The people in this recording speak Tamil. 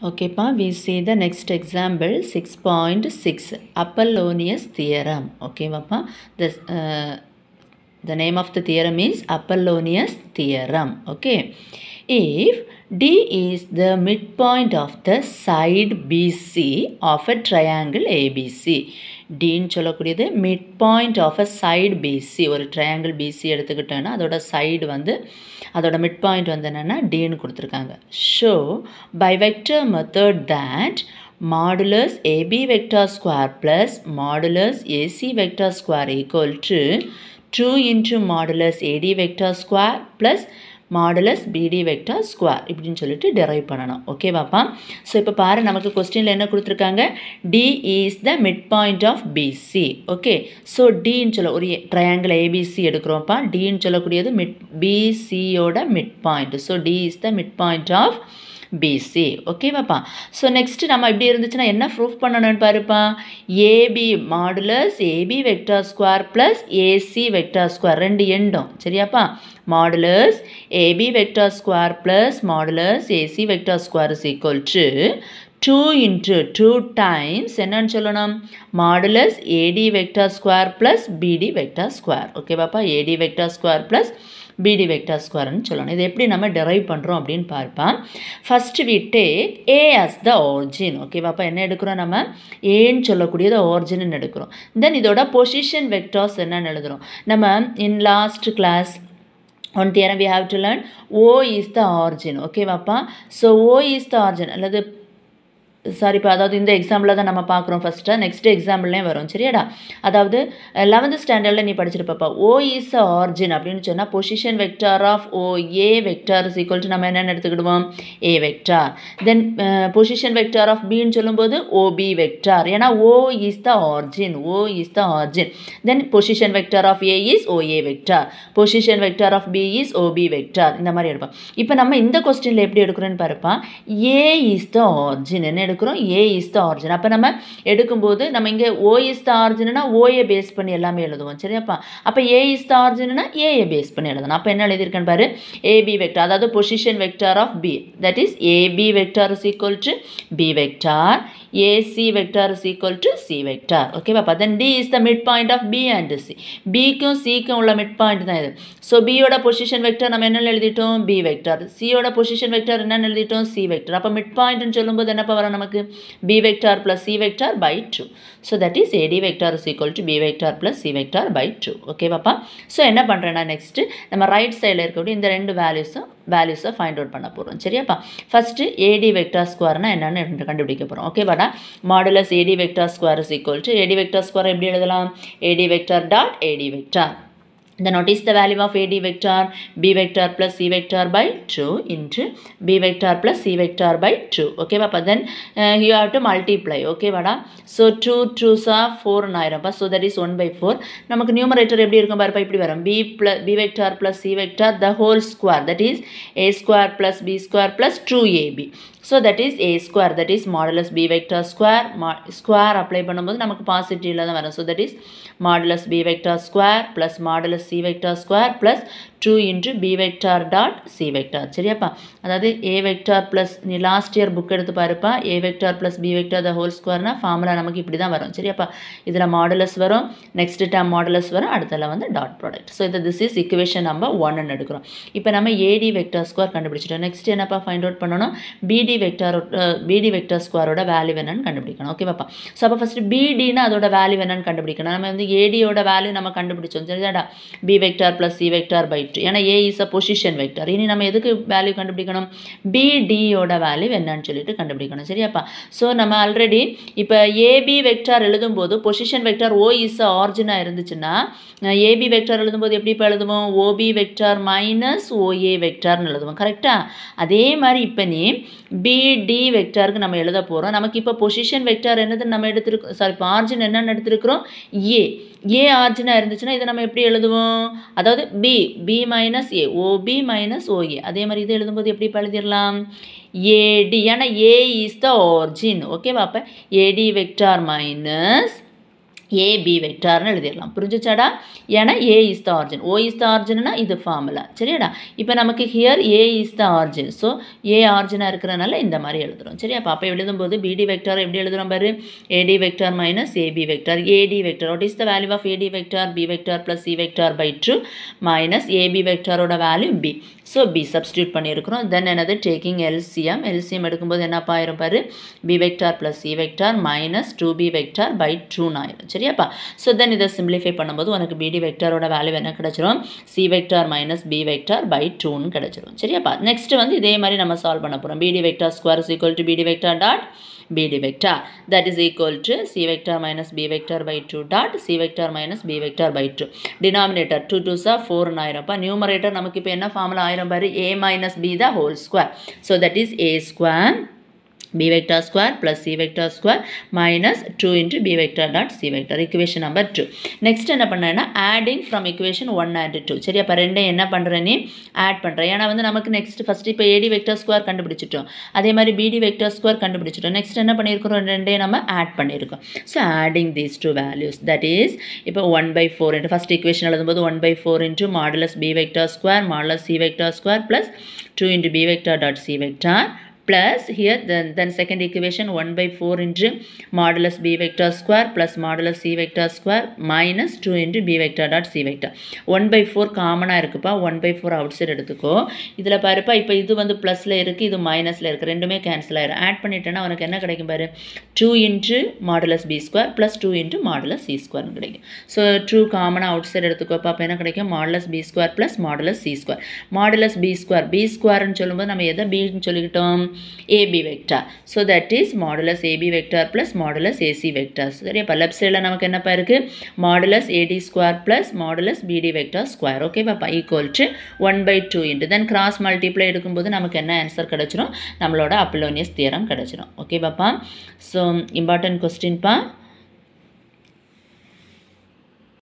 Okay, pa, we see the next example 6.6 Apollonius theorem. Okay, pa, the, uh, the name of the theorem is Apollonius theorem. Okay, if D is the midpoint of the side BC of a triangle ABC, டின்னு சொல்லக்கூடியது mid point of a side BC ஒரு ட்ரையாங்கிள் பிசி எடுத்துக்கிட்டோன்னா அதோட சைடு வந்து அதோட மிட் பாயிண்ட் வந்து என்னென்னா டின்னு கொடுத்துருக்காங்க show by vector method that modulus AB vector square plus modulus AC vector square equal to 2 into modulus AD vector square plus modulus BD vector square இப்படின்னு சொல்லிட்டு டெரைவ் பண்ணணும் ஓகே பாப்பா ஸோ இப்போ பாரு நமக்கு கொஸ்டினில் என்ன கொடுத்துருக்காங்க D is the mid point of BC okay so டின்னு சொல்ல ஒரு ட்ரையாங்கிள் ஏபிசி எடுக்கிறோம்ப்பா டின்னு சொல்லக்கூடியது மிட் பிசியோட mid point so D is the mid point of BC ஓகேவாப்பா ஸோ நெக்ஸ்ட்டு நம்ம இப்படி இருந்துச்சுன்னா என்ன ப்ரூஃப் பண்ணணும்னு பாருப்பா AB modulus AB vector square plus AC vector square ரெண்டு எண்டும் சரியாப்பா modulus AB vector square plus modulus AC vector square is equal to two into two times என்னன்னு சொல்லணும் modulus AD vector square plus BD vector square ஓகேவாப்பா AD vector square plus BD vector ஸ்கொயர்னு சொல்லணும் இது எப்படி நம்ம டெரைவ் பண்ணுறோம் அப்படின்னு பார்ப்போம் first we take A as the origin ஓகேவா அப்போ என்ன எடுக்கிறோம் நம்ம ஏன்னு சொல்லக்கூடியது ஆர்ஜின்னு எடுக்கிறோம் தென் இதோட பொசிஷன் வெக்டர்ஸ் என்னென்னு எழுதுகிறோம் நம்ம in last class one theorem we have to learn O is the origin ஓகேவாப்பா so O is the origin அல்லது சாரி இப்போ அதாவது இந்த எக்ஸாம்பிளில் தான் நம்ம பார்க்குறோம் ஃபஸ்ட்டு நெக்ஸ்ட்டு எக்ஸாம்பிள்லேயும் வரும் சரியாடா அதாவது லெவன்த்து ஸ்டாண்டர்டில் நீ படிச்சிருப்பப்பா ஓ இஸ் அ ஆர்ஜின் அப்படின்னு சொன்னால் position vector of O A vector is equal to நம்ம என்னென்ன எடுத்துக்கிடுவோம் A vector then position vector of பின்னு சொல்லும்போது ஓபி வெக்டார் ஏன்னா O is the origin O is the origin then position vector of A is O A vector position vector of B is OB vector இந்த மாதிரி எடுப்போம் இப்போ நம்ம இந்த கொஸ்டினில் எப்படி எடுக்கிறோன்னு பார்ப்பா ஏ இஸ் த ஆர்ஜின் என்ன எடுக்கிறோம் ஏ இஸ் த ஆரிஜின் அப்போ நம்ம எடுக்கும்போது நம்ம இங்கே ஓ இஸ் த ஆரிஜினா ஓஏ பேஸ் பண்ணி எல்லாமே எழுதுவோம் சரியாப்பா அப்போ ஏ இஸ் த ஆரிஜினா ஏஏ பேஸ் பண்ணி எழுதணும் அப்போ என்ன எழுதியிருக்கேன் பாரு ஏபி வெக்டார் அதாவது position vector of B that is AB vector is equal to B vector AC vector is equal to C vector ஓகேவா அப்போ then D is the mid point of B and C பிக்கும் சிக்கும் உள்ள மிட் பாயிண்ட் தான் இது ஸோ பியோட பொசிஷன் வெக்டார் நம்ம என்ன எழுதிட்டோம் பி வெக்டார் சியோட பொசிஷன் வெக்டார் என்னென்னு எழுதிட்டோம் சி வெக்டார் அப்போ மிட் பாயிண்ட்னு சொல்லும்போது என்னப்பா வரணும் நமக்கு b vector plus c vector by 2. So that is AD vector is equal to b vector plus c vector by 2. Okay பாப்பா? So என்ன பண்டுரேனா next நம்ம right sideல் இருக்குவிடு இந்த 2 values values find out பண்ணப் போரும் சரியாப்பா? First AD vector square நான் என்ன கண்டுவிடிக்கப் போரும் okay பாடா? modulus AD vector square is equal to AD vector square எப்படி AD vector dot AD vector Then what is the value of AD vector? B vector plus C vector by 2 into B vector plus C vector by 2. Okay, but Then uh, you have to multiply. Okay, but So 2 2s are 4 Nairapa. So that is 1 by 4. நமக்கு numerator எப்படி இருக்கும் பாருப்பா இப்படி B, plus, B vector plus C vector the whole square. That is A square plus B square plus 2AB. So that is A square, that is modulus B vector square மா ஸ்கொயர் அப்ளை பண்ணும்போது நமக்கு பாசிட்டிவில் தான் வரும் so that is modulus b vector square plus modulus C vector square plus two into b vector dot C vector சரியாப்பா அதாவது a vector ப்ளஸ் நீ லாஸ்ட் இயர் புக் எடுத்து பாருப்பா A vector plus B vector the whole ஸ்கொயர்னா formula நமக்கு இப்படி தான் வரும் சரியாப்பா இதில் மாடலஸ் வரும் next term மாடலஸ் வரும் அடுத்தல வந்து dot product so this this is number நம்ம நடுக்குறோம். எடுக்கிறோம் இப்போ நம்ம ஏடி வெக்டார் ஸ்கொயர் கண்டுபிடிச்சிட்டோம் நெக்ஸ்ட் என்னப்பா find அவுட் பண்ணும் பிடி வெக்டர் பிடி வெக்டர் ஸ்கொயரோட வேல்யூ என்னன்னு கண்டுபிடிக்கணும் ஓகேவாப்பா ஸோ அப்போ ஃபஸ்ட்டு பிடினா அதோட வேல்யூ என்னன்னு கண்டுபிடிக்கணும் நம்ம வந்து ஏடியோட வேல்யூ நம்ம கண்டுபிடிச்சோம் சரிதாடா B vector plus C vector by two ஏன்னா A is a position vector இனி நம்ம எதுக்கு வேல்யூ கண்டுபிடிக்கணும் பிடியோட வேல்யூ என்னன்னு சொல்லிட்டு கண்டுபிடிக்கணும் சரியாப்பா ஸோ நம்ம ஆல்ரெடி இப்போ ஏபி வெக்டார் எழுதும்போது பொசிஷன் வெக்டார் ஓ இஸ் ஆர்ஜினாக இருந்துச்சுன்னா ஏபி வெக்டார் எழுதும்போது எப்படி இப்போ எழுதுவோம் ஓபி வெக்டார் மைனஸ் ஓஏ வெக்டார்னு எழுதுவோம் கரெக்டாக அதே மாதிரி இப்போ நீ பி பிடி வெக்டாருக்கு நம்ம எழுத போகிறோம் நமக்கு இப்போ பொசிஷன் வெக்டார் என்னதுன்னு நம்ம எடுத்துருக்கோம் சாரி இப்போ ஆர்ஜின் என்னென்னு எடுத்துருக்கிறோம் ஏ ஏ ஆர்ஜினாக இருந்துச்சுன்னா இதை நம்ம எப்படி எழுதுவோம் அதாவது B B minus A OB minus OA அதே மாதிரி இது எழுதும்போது எப்படி இப்போ எழுதிடலாம் ஏடி ஏன்னா ஏ இஸ் த ஆர்ஜின் ஓகேவா அப்போ AD vector minus A B வெக்டார்னு எழுதிடலாம் புரிஞ்சிச்சாடா ஏன்னா A is the origin O is the ஆர்ஜின்னா இது ஃபார்முலா சரியாடா இப்போ நமக்கு here A is the origin so A ஆர்ஜினாக இருக்கிறனால இந்த மாதிரி எழுதுகிறோம் சரியா அப்போ அப்போ எழுதும்போது பிடி வெக்டார் எப்படி எழுதுகிறோம் பாரு AD vector minus AB vector AD vector what is the value of AD vector B vector plus C vector by two minus AB வெக்டாரோட value B so B substitute பண்ணியிருக்கிறோம் தென் என்னது டேக்கிங் எல்சிஎம் எல்சிஎம் எடுக்கும்போது என்னப்பா ஆயிரும் பாரு B vector plus C vector minus two B vector by டூன்னு ஆயிரும் சரியாப்பா ஸோ தென் இதை சிம்பிளிஃபை பண்ணும்போது உனக்கு பிடி வெக்டரோட வேல்யூ என்ன கிடச்சிரும் C vector minus B vector by டூன்னு கிடச்சிரும் சரியாப்பா நெக்ஸ்ட் வந்து இதே மாதிரி நம்ம சால்வ் பண்ண போகிறோம் BD vector square is equal to BD vector dot BD vector that is equal to C vector minus B vector by 2 dot C vector minus B vector by 2 denominator 2 2 sa 4 ஆயிரம்ப்பா numerator நமக்கு இப்போ என்ன ஃபார்முலா ஆயிரம் பாரு A minus B the whole square so that is A square b vector square plus c vector square minus 2 into b vector dot c vector equation number 2 next என்ன பண்ணேன்னா adding from equation 1 and 2 சரி அப்போ ரெண்டையும் என்ன பண்ணுறேன் நீ ஆட் பண்ணுறேன் ஏன்னா வந்து நமக்கு நெக்ஸ்ட் ஃபஸ்ட்டு இப்போ ஏடி வெக்டர் ஸ்கொயர் கண்டுபிடிச்சிட்டோம் அதே மாதிரி பிடி வெக்டர் ஸ்கொயர் கண்டுபிடிச்சிட்டோம் நெக்ஸ்ட் என்ன பண்ணியிருக்கிறோம் ரெண்டையும் நம்ம ஆட் பண்ணியிருக்கோம் so adding these two values that is இப்போ one by four into first equation எழுதும்போது one by four into modulus B vector square modulus C vector square plus two into B vector dot C vector plus here then, then second equation 1 by 4 into modulus b vector square plus modulus c vector square minus 2 into b vector dot c vector 1 by 4 காமனாக இருக்குப்பா one by four outside எடுத்துக்கோ இதில் பாருப்பா இப்போ இது வந்து ப்ளஸில் இருக்குது இது மைனஸில் இருக்குது ரெண்டுமே கேன்சல் ஆயிரும் ஆட் பண்ணிட்டேன்னா உனக்கு என்ன கிடைக்கும் பாரு two into modulus B square plus two into modulus C ஸ்கொயர்னு கிடைக்கும் ஸோ ட்ரூ காமனாக அவுட் சைடு எடுத்துக்கோப்பா அப்போ என்ன கிடைக்கும் modulus B square plus modulus C square modulus B square B ஸ்கொயர்னு சொல்லும்போது நம்ம எதை பின்னு சொல்லிக்கிட்டோம் AB vector. So that is modulus AB vector plus modulus AC vector. சரியாப்பா லெஃப்ட் சைடில் நமக்கு என்னப்பா இருக்குது modulus AD square plus modulus BD vector square ஓகேவாப்பா equal to one by two into then cross multiply எடுக்கும்போது நமக்கு என்ன ஆன்சர் கிடச்சிரும் நம்மளோட அப்ளோனியஸ் தியரம் கிடச்சிரும் ஓகேவாப்பா ஸோ இம்பார்ட்டன்ட் கொஸ்டின்ப்பா